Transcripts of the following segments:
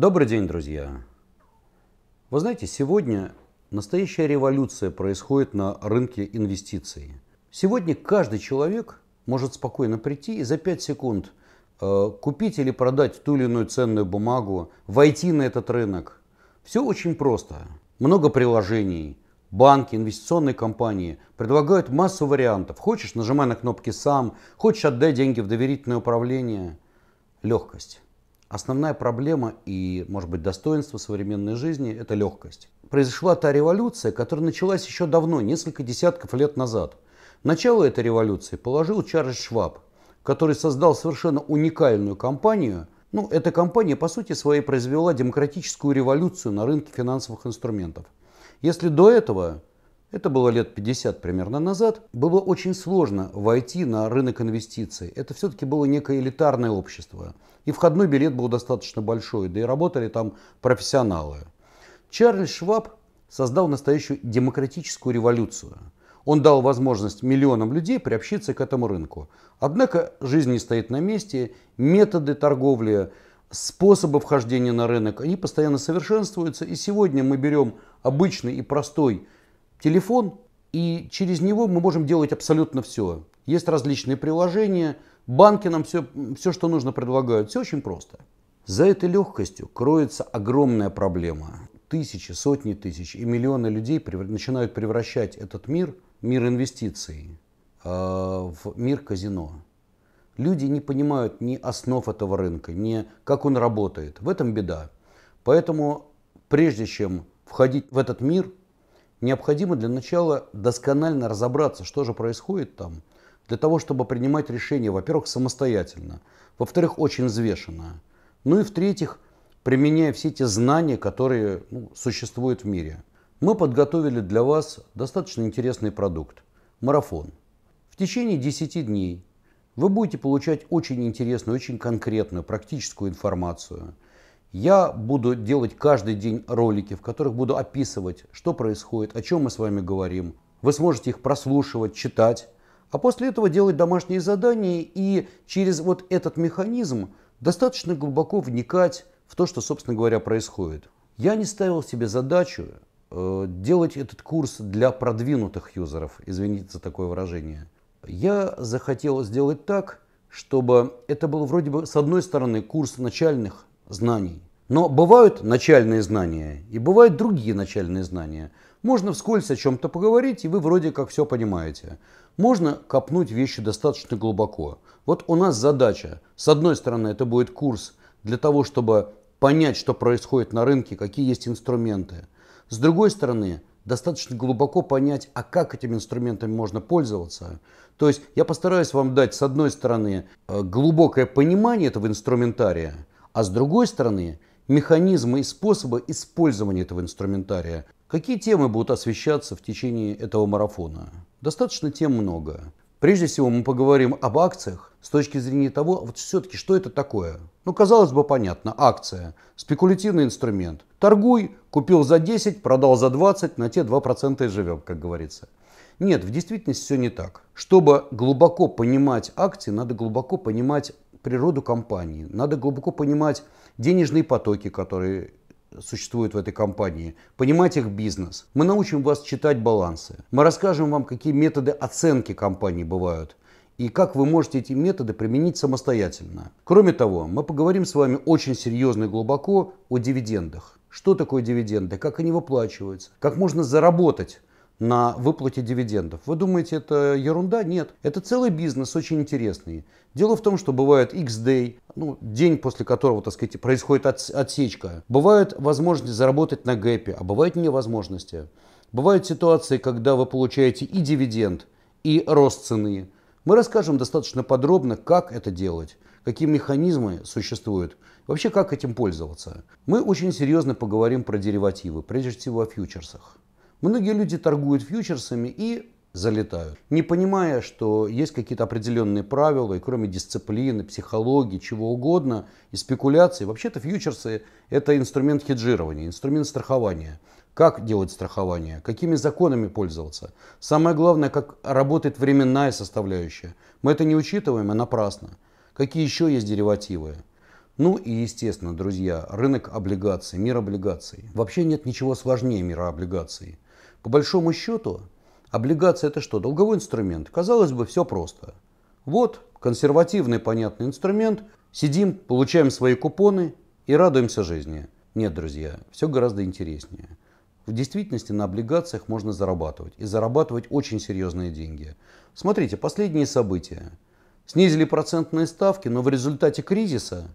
Добрый день, друзья! Вы знаете, сегодня настоящая революция происходит на рынке инвестиций. Сегодня каждый человек может спокойно прийти и за 5 секунд э, купить или продать ту или иную ценную бумагу, войти на этот рынок. Все очень просто. Много приложений, банки, инвестиционные компании предлагают массу вариантов. Хочешь, нажимай на кнопки сам, хочешь, отдай деньги в доверительное управление. Легкость. Основная проблема и, может быть, достоинство современной жизни – это легкость. Произошла та революция, которая началась еще давно, несколько десятков лет назад. Начало этой революции положил Чарльз Шваб, который создал совершенно уникальную компанию. Ну, эта компания, по сути своей, произвела демократическую революцию на рынке финансовых инструментов. Если до этого это было лет 50 примерно назад, было очень сложно войти на рынок инвестиций. Это все-таки было некое элитарное общество. И входной билет был достаточно большой, да и работали там профессионалы. Чарльз Шваб создал настоящую демократическую революцию. Он дал возможность миллионам людей приобщиться к этому рынку. Однако жизнь не стоит на месте, методы торговли, способы вхождения на рынок, они постоянно совершенствуются. И сегодня мы берем обычный и простой телефон, и через него мы можем делать абсолютно все. Есть различные приложения, банки нам все, все что нужно, предлагают. Все очень просто. За этой легкостью кроется огромная проблема. Тысячи, сотни тысяч и миллионы людей превр... начинают превращать этот мир, мир инвестиций, э, в мир казино. Люди не понимают ни основ этого рынка, ни как он работает. В этом беда. Поэтому прежде чем входить в этот мир, необходимо для начала досконально разобраться, что же происходит там, для того, чтобы принимать решения, во-первых, самостоятельно, во-вторых, очень взвешенно, ну и в-третьих, применяя все те знания, которые ну, существуют в мире. Мы подготовили для вас достаточно интересный продукт – марафон. В течение 10 дней вы будете получать очень интересную, очень конкретную, практическую информацию – я буду делать каждый день ролики, в которых буду описывать, что происходит, о чем мы с вами говорим. Вы сможете их прослушивать, читать, а после этого делать домашние задания и через вот этот механизм достаточно глубоко вникать в то, что, собственно говоря, происходит. Я не ставил себе задачу э, делать этот курс для продвинутых юзеров, извините за такое выражение. Я захотел сделать так, чтобы это был вроде бы с одной стороны курс начальных знаний. Но бывают начальные знания и бывают другие начальные знания. Можно вскользь о чем-то поговорить, и вы вроде как все понимаете. Можно копнуть вещи достаточно глубоко. Вот у нас задача. С одной стороны, это будет курс для того, чтобы понять, что происходит на рынке, какие есть инструменты. С другой стороны, достаточно глубоко понять, а как этими инструментами можно пользоваться. То есть я постараюсь вам дать, с одной стороны, э, глубокое понимание этого инструментария – а с другой стороны, механизмы и способы использования этого инструментария. Какие темы будут освещаться в течение этого марафона? Достаточно тем много. Прежде всего мы поговорим об акциях с точки зрения того, вот все-таки что это такое. Ну, казалось бы, понятно, акция, спекулятивный инструмент. Торгуй, купил за 10, продал за 20, на те 2% и живем, как говорится. Нет, в действительности все не так. Чтобы глубоко понимать акции, надо глубоко понимать природу компании, надо глубоко понимать денежные потоки, которые существуют в этой компании, понимать их бизнес. Мы научим вас читать балансы. Мы расскажем вам, какие методы оценки компании бывают и как вы можете эти методы применить самостоятельно. Кроме того, мы поговорим с вами очень серьезно и глубоко о дивидендах. Что такое дивиденды, как они выплачиваются, как можно заработать на выплате дивидендов. Вы думаете, это ерунда? Нет. Это целый бизнес, очень интересный. Дело в том, что бывает X-Day, ну, день, после которого, так сказать, происходит отсечка. Бывают возможности заработать на гэпе, а бывают невозможности. Бывают ситуации, когда вы получаете и дивиденд, и рост цены. Мы расскажем достаточно подробно, как это делать, какие механизмы существуют, вообще как этим пользоваться. Мы очень серьезно поговорим про деривативы, прежде всего о фьючерсах. Многие люди торгуют фьючерсами и залетают, не понимая, что есть какие-то определенные правила, и кроме дисциплины, психологии, чего угодно, и спекуляции вообще-то фьючерсы – это инструмент хеджирования, инструмент страхования. Как делать страхование? Какими законами пользоваться? Самое главное, как работает временная составляющая. Мы это не учитываем, а напрасно. Какие еще есть деривативы? Ну и, естественно, друзья, рынок облигаций, мир облигаций. Вообще нет ничего сложнее мира облигаций. По большому счету, облигация это что? Долговой инструмент. Казалось бы, все просто. Вот консервативный понятный инструмент. Сидим, получаем свои купоны и радуемся жизни. Нет, друзья, все гораздо интереснее. В действительности на облигациях можно зарабатывать. И зарабатывать очень серьезные деньги. Смотрите, последние события. Снизили процентные ставки, но в результате кризиса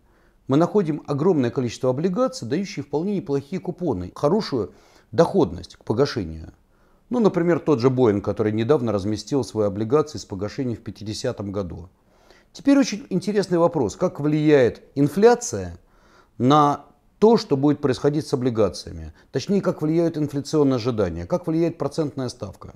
мы находим огромное количество облигаций, дающие вполне неплохие купоны, хорошую доходность к погашению. Ну, например, тот же Боинг, который недавно разместил свои облигации с погашением в 50 году. Теперь очень интересный вопрос, как влияет инфляция на то, что будет происходить с облигациями. Точнее, как влияют инфляционные ожидания, как влияет процентная ставка.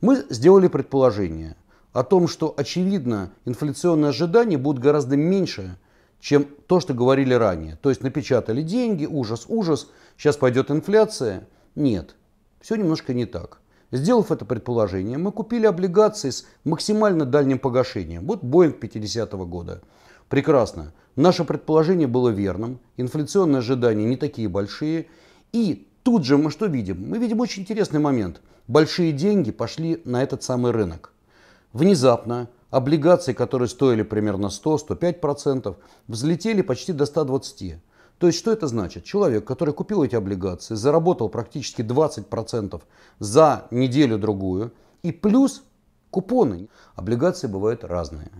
Мы сделали предположение о том, что, очевидно, инфляционные ожидания будут гораздо меньше, чем то, что говорили ранее. То есть напечатали деньги, ужас, ужас, сейчас пойдет инфляция – нет, все немножко не так. Сделав это предположение, мы купили облигации с максимально дальним погашением. Вот Боинг 50 -го года. Прекрасно. Наше предположение было верным, инфляционные ожидания не такие большие. И тут же мы что видим? Мы видим очень интересный момент. Большие деньги пошли на этот самый рынок. Внезапно облигации, которые стоили примерно 100-105%, взлетели почти до 120%. То есть что это значит? Человек, который купил эти облигации, заработал практически 20% за неделю-другую, и плюс купоны. Облигации бывают разные.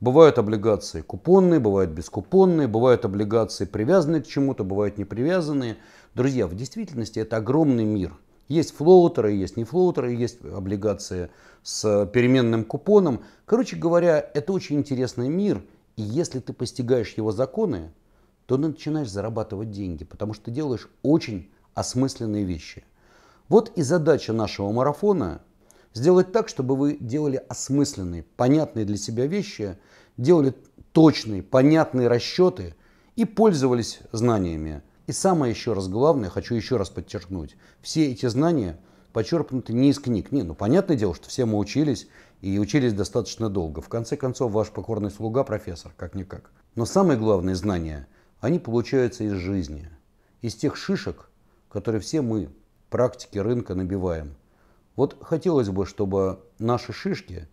Бывают облигации купонные, бывают бескупонные, бывают облигации привязанные к чему-то, бывают непривязанные, Друзья, в действительности это огромный мир. Есть флоутеры, есть не флоутеры, есть облигации с переменным купоном. Короче говоря, это очень интересный мир. И если ты постигаешь его законы, то начинаешь зарабатывать деньги, потому что делаешь очень осмысленные вещи. Вот и задача нашего марафона – сделать так, чтобы вы делали осмысленные, понятные для себя вещи, делали точные, понятные расчеты и пользовались знаниями. И самое еще раз главное, хочу еще раз подчеркнуть, все эти знания почерпнуты не из книг. Не, ну понятное дело, что все мы учились и учились достаточно долго. В конце концов, ваш покорный слуга – профессор, как-никак. Но самое главное знание – они получаются из жизни, из тех шишек, которые все мы, практики рынка, набиваем. Вот хотелось бы, чтобы наши шишки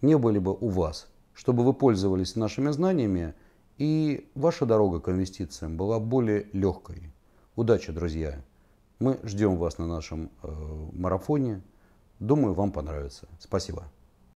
не были бы у вас, чтобы вы пользовались нашими знаниями, и ваша дорога к инвестициям была более легкой. Удачи, друзья! Мы ждем вас на нашем э, марафоне. Думаю, вам понравится. Спасибо.